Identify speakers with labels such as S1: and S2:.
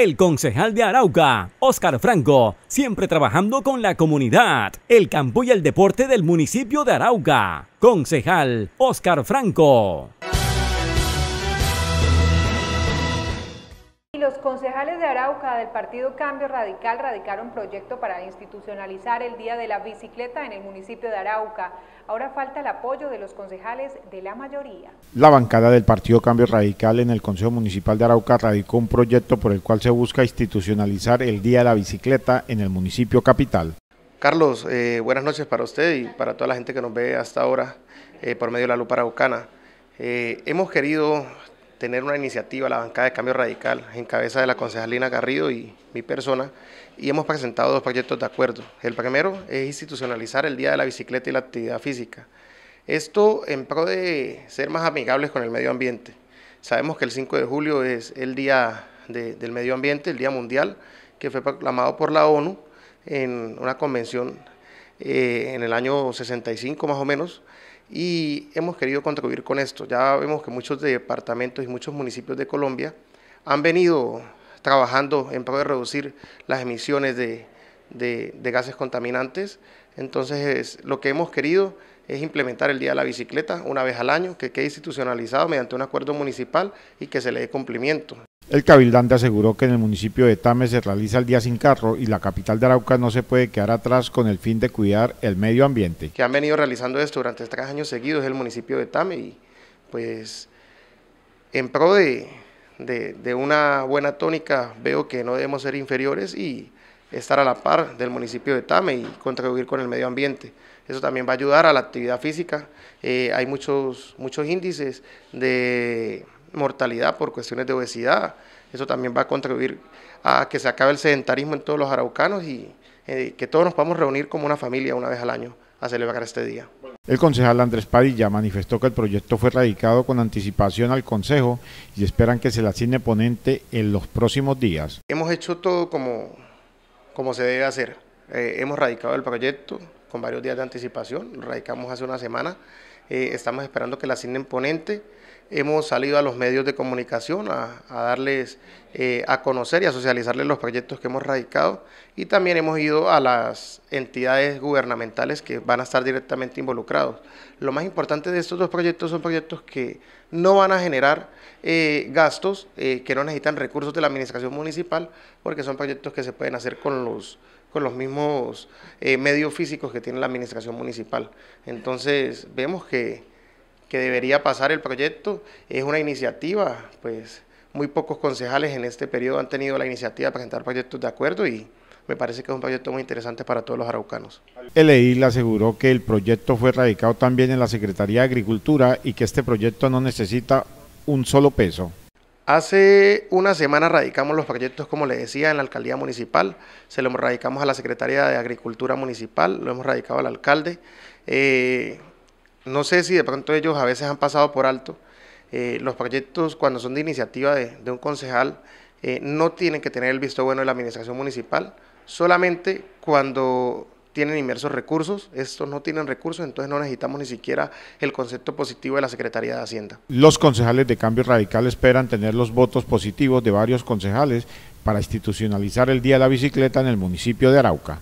S1: El concejal de Arauca, Óscar Franco, siempre trabajando con la comunidad, el campo y el deporte del municipio de Arauca. Concejal Óscar Franco. los concejales
S2: de Arauca del Partido Cambio Radical radicaron proyecto para institucionalizar el Día de la Bicicleta en el municipio de Arauca. Ahora falta el apoyo de los concejales de la mayoría.
S1: La bancada del Partido Cambio Radical en el Consejo Municipal de Arauca radicó un proyecto por el cual se busca institucionalizar el Día de la Bicicleta en el municipio capital.
S2: Carlos, eh, buenas noches para usted y para toda la gente que nos ve hasta ahora eh, por medio de la Lupa Araucana. Eh, hemos querido tener una iniciativa, la bancada de cambio radical, en cabeza de la concejalina Garrido y mi persona, y hemos presentado dos proyectos de acuerdo. El primero es institucionalizar el Día de la Bicicleta y la Actividad Física. Esto en pro de ser más amigables con el medio ambiente. Sabemos que el 5 de julio es el Día del Medio Ambiente, el Día Mundial, que fue proclamado por la ONU en una convención eh, en el año 65 más o menos, y hemos querido contribuir con esto. Ya vemos que muchos departamentos y muchos municipios de Colombia han venido trabajando en pro de reducir las emisiones de, gases contaminantes. Entonces, lo que hemos querido es implementar el Día de la Bicicleta una vez al año, que quede institucionalizado mediante un acuerdo municipal y que se le dé cumplimiento.
S1: El cabildante aseguró que en el municipio de Tame se realiza el día sin carro y la capital de Arauca no se puede quedar atrás con el fin de cuidar el medio ambiente.
S2: Que han venido realizando esto durante tres años seguidos el municipio de Tame y pues en pro de, una buena tónica veo que no debemos ser inferiores y estar a la par del municipio de Tame y contribuir con el medio ambiente. Eso también va a ayudar a la actividad física. Eh, hay muchos, muchos índices de mortalidad por cuestiones de obesidad. Eso también va a contribuir a que se acabe el sedentarismo en todos los araucanos y eh, que todos nos podamos reunir como una familia una vez al año a celebrar este día.
S1: El concejal Andrés Padilla manifestó que el proyecto fue radicado con anticipación al Consejo y esperan que se le asigne ponente en los próximos días.
S2: Hemos hecho todo como, como se debe hacer. Eh, hemos radicado el proyecto con varios días de anticipación, radicamos hace una semana eh, estamos esperando que la asignen ponente. Hemos salido a los medios de comunicación a, darles eh, a conocer y a socializarles los proyectos que hemos radicado y también hemos ido a las entidades gubernamentales que van a estar directamente involucrados. Lo más importante de estos dos proyectos son proyectos que no van a generar eh, gastos, que no necesitan recursos de la administración municipal, porque son proyectos que se pueden hacer con los con los mismos eh, medios físicos que tiene la administración municipal. Entonces, vemos que, debería pasar el proyecto. Es una iniciativa, pues muy pocos concejales en este periodo han tenido la iniciativa de presentar proyectos de acuerdo y me parece que es un proyecto muy interesante para todos los araucanos.
S1: El le aseguró que el proyecto fue radicado también en la Secretaría de Agricultura y que este proyecto no necesita un solo peso.
S2: Hace una semana radicamos los proyectos, como les decía, en la alcaldía municipal. Se los radicamos a la Secretaría de Agricultura Municipal, lo hemos radicado al alcalde. Eh, no sé si de pronto ellos a veces han pasado por alto. Eh, los proyectos, cuando son de iniciativa de, un concejal, eh, no tienen que tener el visto bueno de la administración municipal. Solamente cuando tienen inmersos recursos, estos no tienen recursos, entonces no necesitamos ni siquiera el concepto positivo de la Secretaría de
S1: Hacienda. Los concejales de Cambio Radical esperan tener los votos positivos de varios concejales para institucionalizar el Día de la Bicicleta en el municipio de Arauca.